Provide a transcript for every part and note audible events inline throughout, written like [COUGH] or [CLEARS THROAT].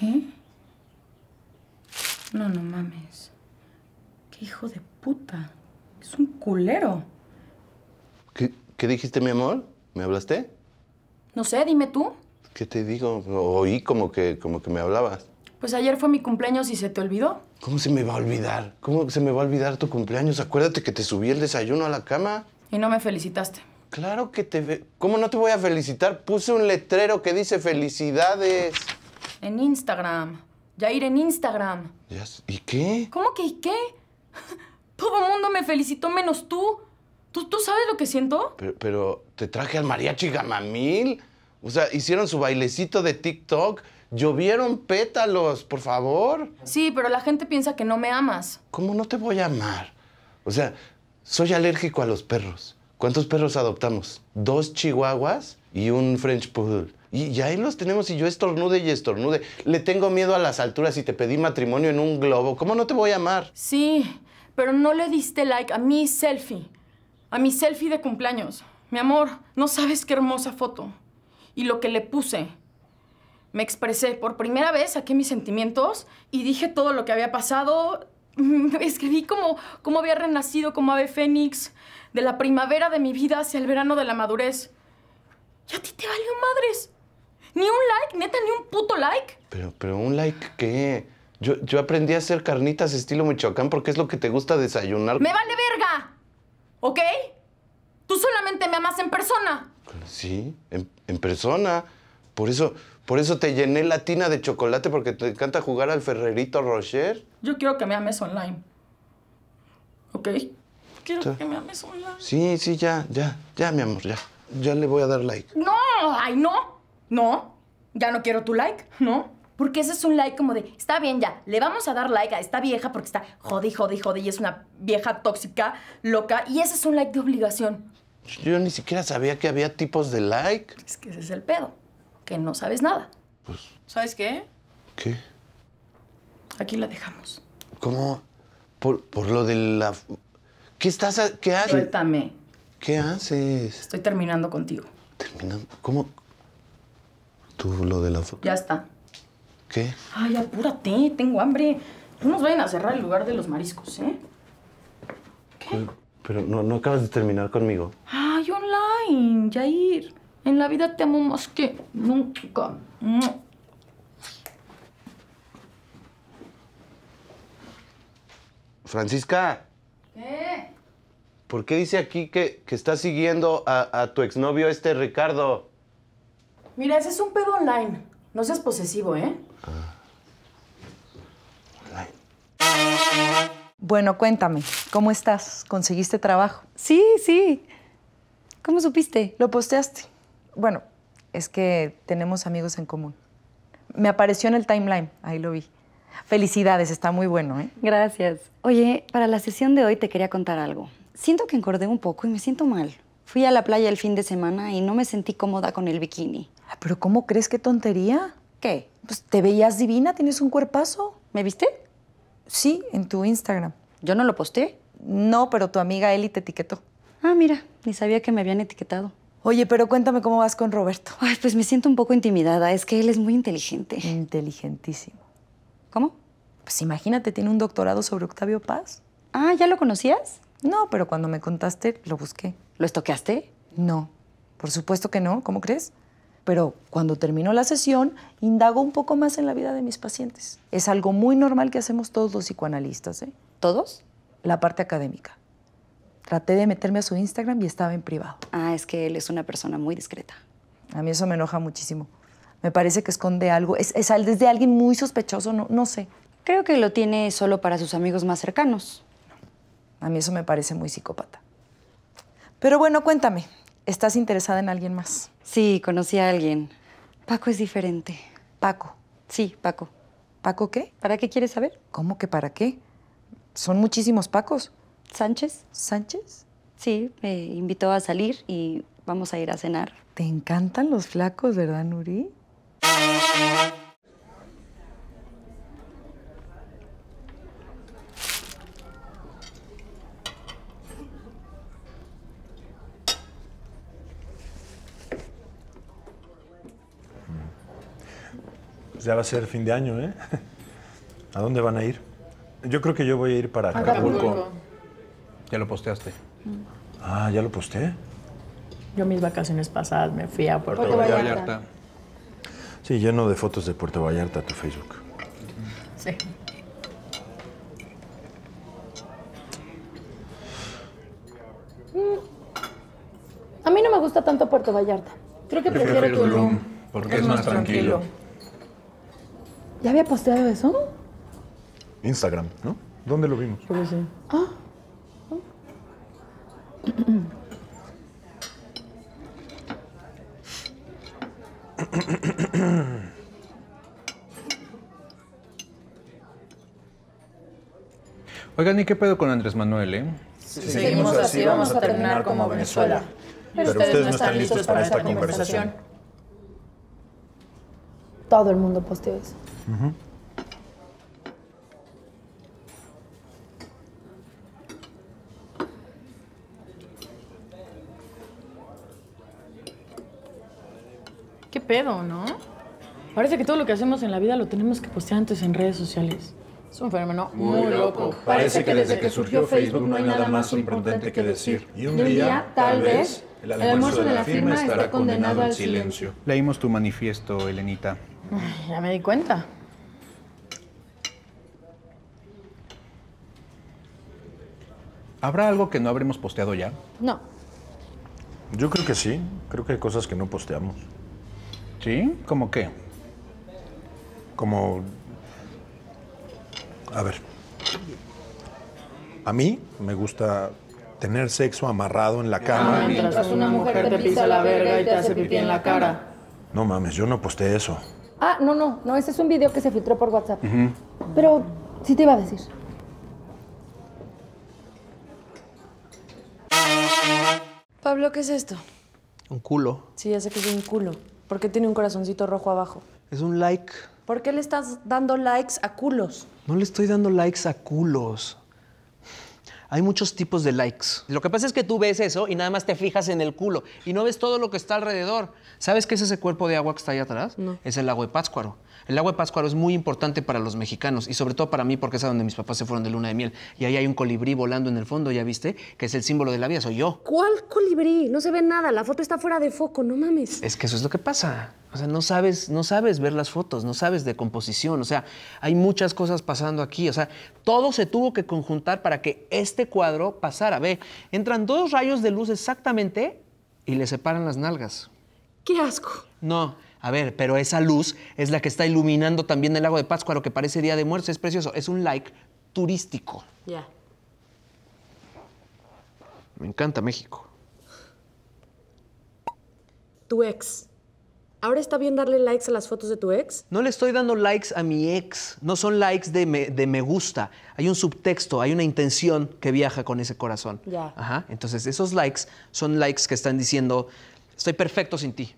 ¿Qué? No, no mames. Qué hijo de puta. Es un culero. ¿Qué, dijiste, mi amor? ¿Me hablaste? No sé, dime tú. ¿Qué te digo? Oí como que, como que me hablabas. Pues ayer fue mi cumpleaños y se te olvidó. ¿Cómo se me va a olvidar? ¿Cómo se me va a olvidar tu cumpleaños? Acuérdate que te subí el desayuno a la cama. Y no me felicitaste. Claro que te... ¿Cómo no te voy a felicitar? Puse un letrero que dice felicidades. En Instagram. Ya iré en Instagram. ¿Y qué? ¿Cómo que y qué? [LAUGHS] Todo el mundo me felicitó menos tú. ¿Tú, tú sabes lo que siento? Pero, te traje al mariachi gamamil. O sea, hicieron su bailecito de TikTok. Llovieron pétalos, por favor. Sí, pero la gente piensa que no me amas. ¿Cómo no te voy a amar? O sea, soy alérgico a los perros. ¿Cuántos perros adoptamos? Dos chihuahuas y un French Poodle. Y, ya ahí los tenemos y yo estornude y estornude. Le tengo miedo a las alturas y te pedí matrimonio en un globo. ¿Cómo no te voy a amar? Sí, pero no le diste like a mi selfie. A mi selfie de cumpleaños. Mi amor, no sabes qué hermosa foto. Y lo que le puse. Me expresé. Por primera vez saqué mis sentimientos y dije todo lo que había pasado. [LAUGHS] Escribí cómo, cómo había renacido como ave fénix, de la primavera de mi vida hacia el verano de la madurez. Y a ti te valió madres. ¿Ni un like? ¿Neta, ni un puto like? Pero, pero, ¿un like qué? Yo, aprendí a hacer carnitas estilo Michoacán porque es lo que te gusta desayunar. ¡Me vale verga! ¿Ok? Tú solamente me amas en persona. Sí, en, persona. Por eso, por eso te llené la tina de chocolate porque te encanta jugar al Ferrerito Rocher. Yo quiero que me ames online. ¿Ok? Quiero que me ames online. Sí, sí, ya, ya, ya, mi amor, ya. Ya le voy a dar like. No, ay, no. No, ya no quiero tu like, ¿no? Porque ese es un like como de, está bien ya, le vamos a dar like a esta vieja porque está jodi jodi jodi y es una vieja tóxica, loca, y ese es un like de obligación. Yo ni siquiera sabía que había tipos de like. Es que ese es el pedo, que no sabes nada. Pues... ¿Sabes qué? ¿Qué? Aquí la dejamos. ¿Cómo? Por, por lo de la... ¿Qué estás... ¿Qué haces? Suéltame. ¿Qué haces? Estoy terminando contigo. ¿Terminando? ¿Cómo? tú lo de la Ya está. ¿Qué? Ay, apúrate, tengo hambre. No nos vayan a cerrar el lugar de los mariscos, ¿eh? ¿Qué? Pero, no, acabas de terminar conmigo. Ay, online, Jair. En la vida te amo más que nunca. Francisca. ¿Qué? ¿Por qué dice aquí que, que está siguiendo a, a tu exnovio este Ricardo? Mira, ese es un pedo online. No seas posesivo, ¿eh? Ah. Online. Bueno, cuéntame, ¿cómo estás? ¿Conseguiste trabajo? Sí, sí. ¿Cómo supiste? Lo posteaste. Bueno, es que tenemos amigos en común. Me apareció en el timeline, ahí lo vi. Felicidades, está muy bueno, ¿eh? Gracias. Oye, para la sesión de hoy te quería contar algo. Siento que encordé un poco y me siento mal. Fui a la playa el fin de semana y no me sentí cómoda con el bikini. Ah, pero ¿cómo crees qué tontería? ¿Qué? Pues te veías divina, tienes un cuerpazo. ¿Me viste? Sí, en tu Instagram. ¿Yo no lo posté? No, pero tu amiga Eli te etiquetó. Ah, mira, ni sabía que me habían etiquetado. Oye, pero cuéntame cómo vas con Roberto. Ay, pues me siento un poco intimidada. Es que él es muy inteligente. Inteligentísimo. ¿Cómo? Pues imagínate, tiene un doctorado sobre Octavio Paz. Ah, ¿ya lo conocías? No, pero cuando me contaste, lo busqué. ¿Lo estoqueaste? No. Por supuesto que no. ¿Cómo crees? pero cuando terminó la sesión, indago un poco más en la vida de mis pacientes. Es algo muy normal que hacemos todos los psicoanalistas. ¿eh? ¿Todos? La parte académica. Traté de meterme a su Instagram y estaba en privado. Ah, es que él es una persona muy discreta. A mí eso me enoja muchísimo. Me parece que esconde algo. Es, es desde alguien muy sospechoso, no, no sé. Creo que lo tiene solo para sus amigos más cercanos. A mí eso me parece muy psicópata. Pero bueno, cuéntame, ¿estás interesada en alguien más? Sí, conocí a alguien. Paco es diferente. Paco. Sí, Paco. ¿Paco qué? ¿Para qué quieres saber? ¿Cómo que para qué? Son muchísimos Pacos. ¿Sánchez? ¿Sánchez? Sí, me invitó a salir y vamos a ir a cenar. Te encantan los flacos, ¿verdad, Nuri? Pues ya va a ser fin de año, ¿eh? [LAUGHS] ¿A dónde van a ir? Yo creo que yo voy a ir para Acapulco. Ya lo posteaste. Ah, ya lo posteé. Yo mis vacaciones pasadas me fui a Puerto, Puerto Vallarta. Sí, lleno de fotos de Puerto Vallarta tu Facebook. Sí. A mí no me gusta tanto Puerto Vallarta. Creo que prefiero, Tulum. Porque es, más tranquilo. ¿Ya había posteado eso? Instagram, ¿no? ¿Dónde lo vimos? Creo sí. Ah. [CLEARS THROAT] Oigan, ¿y qué pedo con Andrés Manuel, eh? seguimos así, vamos a terminar como Venezuela. Pero, ustedes, no están listos para esta conversación todo el mundo posteó eso. ¿Qué pedo, no? Parece que todo lo que hacemos en la vida lo tenemos que postear antes en redes sociales. Es un fenómeno muy, loco. Parece que desde que surgió Facebook no hay nada más sorprendente que decir. Y un, día, tal vez, el almuerzo de la firma estará condenado al silencio. Leímos tu manifiesto, Elenita ya me di cuenta. ¿Habrá algo que no habremos posteado ya? No. Yo creo que sí. Creo que hay cosas que no posteamos. ¿Sí? ¿Cómo qué? Como... A ver. A mí me gusta tener sexo amarrado en la ah, cama. mientras una mujer te pisa la verga y te hace pipí en la cara. No mames, yo no posteé eso. Ah, no, no, no, ese es un video que se filtró por WhatsApp. Pero sí te iba a decir. Pablo, ¿qué es esto? Un culo. Sí, ya sé que es un culo. ¿Por qué tiene un corazoncito rojo abajo? Es un like. ¿Por qué le estás dando likes a culos? No le estoy dando likes a culos. Hay muchos tipos de likes. Lo que pasa es que tú ves eso y nada más te fijas en el culo y no ves todo lo que está alrededor. ¿Sabes qué es ese cuerpo de agua que está ahí atrás? No. Es el lago de Pátzcuaro. El agua de Pascuaro es muy importante para los mexicanos y sobre todo para mí porque es donde mis papás se fueron de luna de miel. Y ahí hay un colibrí volando en el fondo, ¿ya viste? Que es el símbolo de la vida, soy yo. ¿Cuál colibrí? No se ve nada, la foto está fuera de foco, no mames. Es que eso es lo que pasa. O sea, no sabes, no sabes ver las fotos, no sabes de composición. O sea, hay muchas cosas pasando aquí. O sea, todo se tuvo que conjuntar para que este cuadro pasara. Ve, entran dos rayos de luz exactamente y le separan las nalgas. ¡Qué asco! No. A ver, pero esa luz es la que está iluminando también el lago de Pascua, lo que parece Día de Muertos, es precioso, es un like turístico. Ya. Me encanta México. Tu ex. ¿Ahora está bien darle likes a las fotos de tu ex? No le estoy dando likes a mi ex. No son likes de me, de me gusta. Hay un subtexto, hay una intención que viaja con ese corazón. Ya. Entonces, esos likes son likes que están diciendo, estoy perfecto sin ti.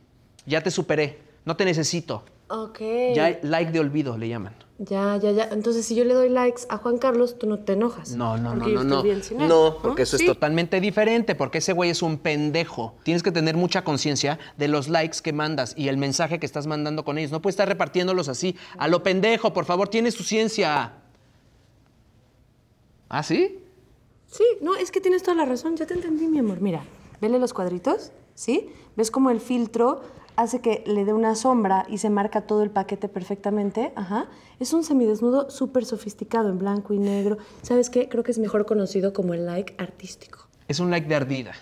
Ya te superé no te necesito. Ok. Ya like de olvido le llaman. Ya, ya, ya. Entonces, si yo le doy likes a Juan Carlos, tú no te enojas. No, no, no, no. no. porque eso es totalmente diferente, porque ese güey es un pendejo. Tienes que tener mucha conciencia de los likes que mandas y el mensaje que estás mandando con ellos. No puedes estar repartiéndolos así. A lo pendejo, por favor, tienes su ciencia. ¿Ah, sí? Sí, no, es que tienes toda la razón. Ya te entendí, mi amor. Mira, vele los cuadritos, ¿sí? ¿Ves como el filtro hace que le dé una sombra y se marca todo el paquete perfectamente. Ajá. Es un semidesnudo súper sofisticado en blanco y negro. ¿Sabes qué? Creo que es mejor conocido como el like artístico. Es un like de ardida.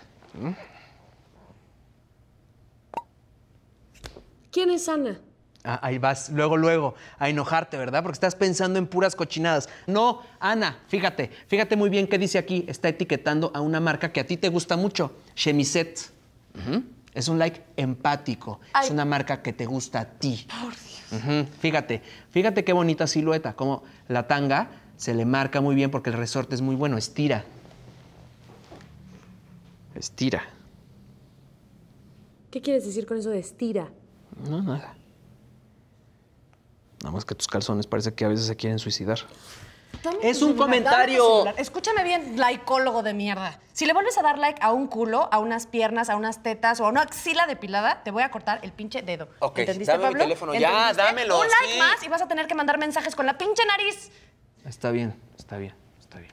¿Quién es Ana? Ah, ahí vas, luego, luego, a enojarte, ¿verdad? Porque estás pensando en puras cochinadas. No, Ana, fíjate, fíjate muy bien qué dice aquí. Está etiquetando a una marca que a ti te gusta mucho, Chemisette. Es un like empático. Es una marca que te gusta a ti. Dios. Fíjate, fíjate qué bonita silueta. Como la tanga se le marca muy bien porque el resorte es muy bueno. Estira. Estira. ¿Qué quieres decir con eso de estira? No, nada. Nada más que tus calzones parece que a veces se quieren suicidar. Es un comentario. Escúchame bien, laicólogo de mierda. Si le vuelves a dar like a un culo, a unas piernas, a unas tetas o a una axila depilada, te voy a cortar el pinche dedo. ¿Entendiste, Pablo? teléfono ya, dámelo. Un like más y vas a tener que mandar mensajes con la pinche nariz. Está bien, está bien, está bien.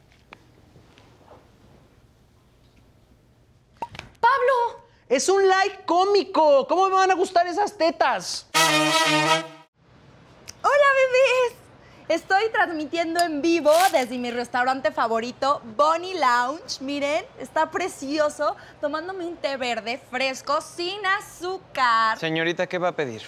¡Pablo! Es un like cómico. ¿Cómo me van a gustar esas tetas? Hola, bebés. Estoy transmitiendo en vivo desde mi restaurante favorito, Bonnie Lounge. Miren, está precioso, tomándome un té verde fresco sin azúcar. Señorita, ¿qué va a pedir?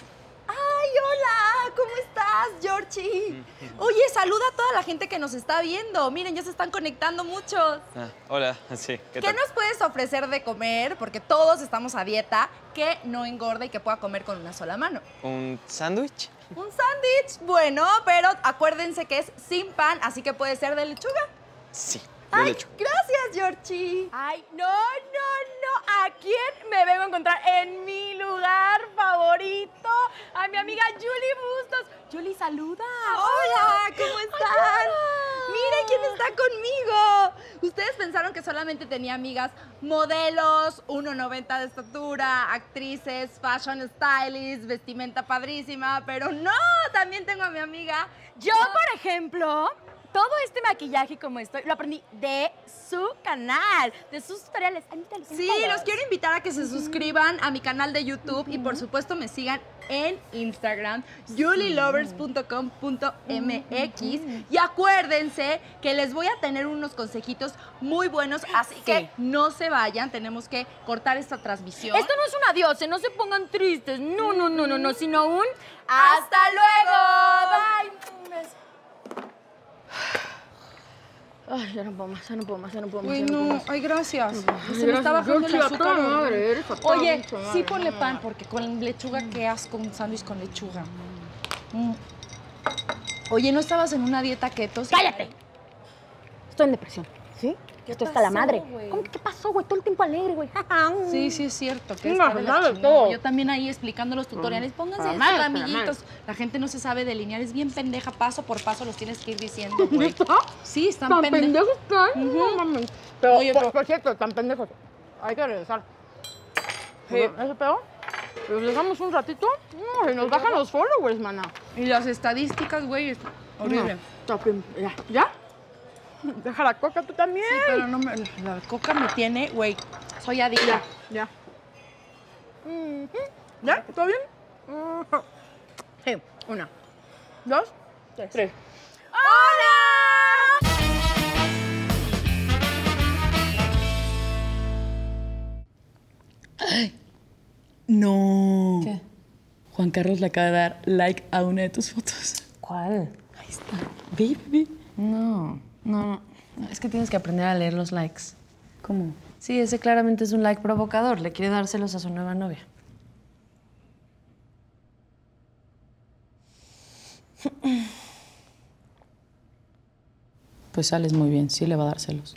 estás, Georgie? [LAUGHS] Oye, saluda a toda la gente que nos está viendo. Miren, ya se están conectando muchos. Ah, hola, [LAUGHS] sí. ¿Qué, nos puedes ofrecer de comer? Porque todos estamos a dieta, que no engorda y que pueda comer con una sola mano. ¿Un sándwich? Un sándwich, bueno, pero acuérdense que es sin pan, así que puede ser de lechuga. Sí. Ay, gracias, Georgie. Ay, no, no, no. ¿A quién me vengo a encontrar en mi lugar favorito? a mi amiga Julie Bustos. Julie, saluda. Hola, ¿cómo están? Miren quién está conmigo. Ustedes pensaron que solamente tenía amigas modelos, 1.90 de estatura, actrices, fashion stylists, vestimenta padrísima, pero no, también tengo a mi amiga. Yo, por ejemplo, todo este maquillaje como estoy lo aprendí de su canal, de sus tutoriales. sí, los quiero invitar a que se suscriban a mi canal de YouTube y por supuesto me sigan en Instagram, julilovers.com.mx. Y acuérdense que les voy a tener unos consejitos muy buenos, así que no se vayan, tenemos que cortar esta transmisión. Esto no es un adiós, ¿eh? no se pongan tristes, no, no, no, no, no, sino un... ¡Hasta luego! Ay, ya no puedo más, ya no puedo más, ya no puedo más. Uy, no, ay, gracias. Se me está bajando el azúcar. Madre, Oye, sí ponle pan, porque con lechuga, qué asco, un sándwich con lechuga. Mm. Oye, ¿no estabas en una dieta keto? ¡Cállate! Estoy en depresión. ¿Sí? Esto está la madre. ¿Cómo que qué pasó, güey? Todo el tiempo alegre, güey. [LAUGHS] sí, sí es cierto. Que sí, de todo. Yo también ahí explicando los tutoriales. Mm, pónganse esto, amiguitos. La gente no se sabe delinear, es bien pendeja. Paso por paso los tienes que ir diciendo, güey. [LAUGHS] Sí, están pendejos. Están pendejos, uh Pero, por, cierto, están pendejos. Hay que regresar. Sí. es peor? ¿Los dejamos un ratito, no, se nos bajan los followers, maná. Y las estadísticas, güey, horrible. ya, ya, [LAUGHS] Deja la coca tú también. Sí, pero no me, la coca me tiene, güey. Soy adicta. Ya. ¿Ya? ¿Ya? ¿Todo bien? Sí, una, dos, tres. ¡Hola! no. ¿Qué? Juan Carlos le acaba de dar like a una de tus fotos. ¿Cuál? Ahí está. Baby. No. No, es que tienes que aprender a leer los likes. ¿Cómo? Sí, ese claramente es un like provocador. Le quiere dárselos a su nueva novia. Pues sales muy bien, sí le va a dárselos.